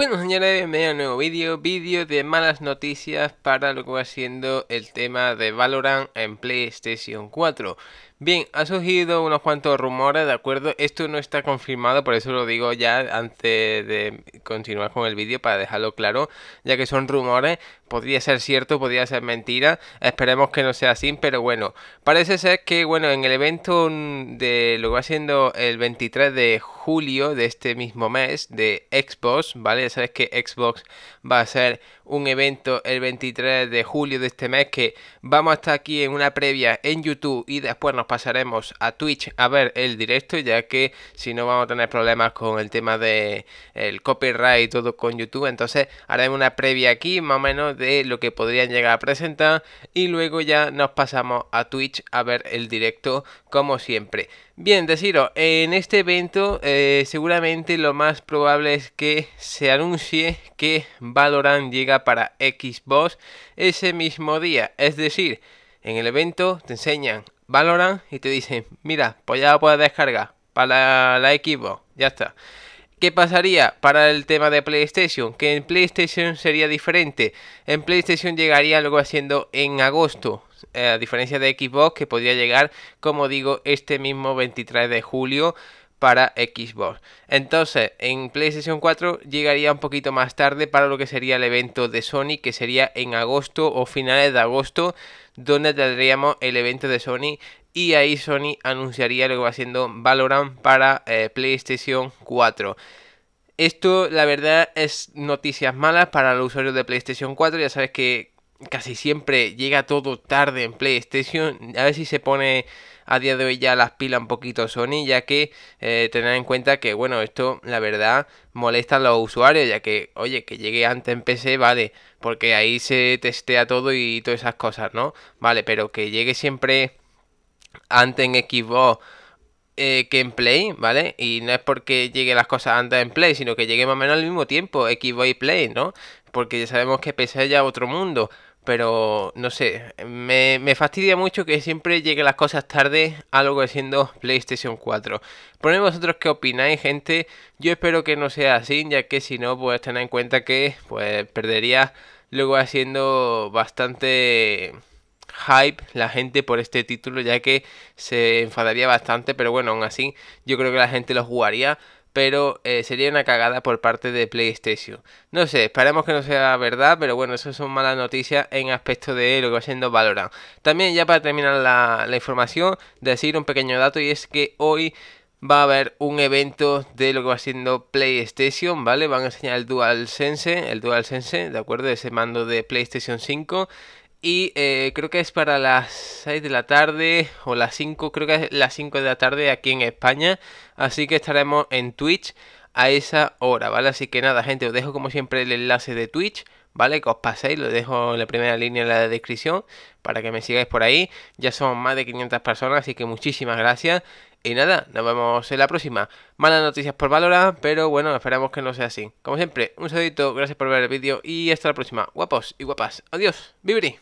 Bueno señores, bienvenidos a un nuevo vídeo, vídeo de malas noticias para lo que va siendo el tema de Valorant en PlayStation 4. Bien, ha surgido unos cuantos rumores, ¿de acuerdo? Esto no está confirmado, por eso lo digo ya antes de continuar con el vídeo para dejarlo claro, ya que son rumores, podría ser cierto, podría ser mentira, esperemos que no sea así, pero bueno, parece ser que, bueno, en el evento de lo que va siendo el 23 de julio de este mismo mes de Xbox, ¿vale? Ya sabes que Xbox va a ser un evento el 23 de julio de este mes que vamos a estar aquí en una previa en YouTube y después nos pasaremos a Twitch a ver el directo ya que si no vamos a tener problemas con el tema de el copyright y todo con YouTube entonces haremos una previa aquí más o menos de lo que podrían llegar a presentar y luego ya nos pasamos a Twitch a ver el directo como siempre bien deciros en este evento eh, seguramente lo más probable es que se anuncie que Valorant llega para Xbox ese mismo día. Es decir, en el evento te enseñan Valorant y te dicen, mira, pues ya lo puedes descargar para la Xbox. Ya está. ¿Qué pasaría para el tema de PlayStation? Que en PlayStation sería diferente. En PlayStation llegaría algo haciendo en agosto. Eh, a diferencia de Xbox que podría llegar, como digo, este mismo 23 de julio para Xbox. Entonces, en PlayStation 4 llegaría un poquito más tarde para lo que sería el evento de Sony, que sería en agosto o finales de agosto, donde tendríamos el evento de Sony y ahí Sony anunciaría lo que va siendo Valorant para eh, PlayStation 4. Esto, la verdad, es noticias malas para los usuarios de PlayStation 4. Ya sabes que casi siempre llega todo tarde en PlayStation. A ver si se pone a día de hoy ya las pilas un poquito Sony, ya que eh, tener en cuenta que, bueno, esto la verdad molesta a los usuarios, ya que, oye, que llegue antes en PC, vale, porque ahí se testea todo y todas esas cosas, ¿no? Vale, pero que llegue siempre antes en Xbox. Eh, que en Play, ¿vale? Y no es porque llegue las cosas antes en Play, sino que llegue más o menos al mismo tiempo, Xbox y Play, ¿no? Porque ya sabemos que PC ya otro mundo pero no sé, me, me, fastidia mucho que siempre lleguen las cosas tarde, algo siendo PlayStation 4. Ponéis vosotros qué opináis, gente. Yo espero que no sea así, ya que si no, pues tened en cuenta que pues perdería luego haciendo bastante hype la gente por este título, ya que se enfadaría bastante, pero bueno, aún así yo creo que la gente lo jugaría pero eh, sería una cagada por parte de PlayStation. No sé, esperemos que no sea verdad, pero bueno, eso son malas noticias en aspecto de lo que va siendo Valorant. También ya para terminar la, información, decir un pequeño dato y es que hoy va a haber un evento de lo que va siendo PlayStation, ¿vale? Van a enseñar el DualSense, el DualSense, ¿de acuerdo? Ese mando de PlayStation 5. Y eh, creo que es para las 6 de la tarde o las 5, creo que es las 5 de la tarde aquí en España. Así que estaremos en Twitch a esa hora, ¿vale? Así que nada, gente, os dejo como siempre el enlace de Twitch, ¿vale? Que os paséis, lo dejo en la primera línea en la descripción para que me sigáis por ahí. Ya son más de 500 personas, así que muchísimas gracias. Y nada, nos vemos en la próxima. Malas noticias por valorar, pero bueno, esperamos que no sea así. Como siempre, un saludito, gracias por ver el vídeo y hasta la próxima. Guapos y guapas, adiós, vibri.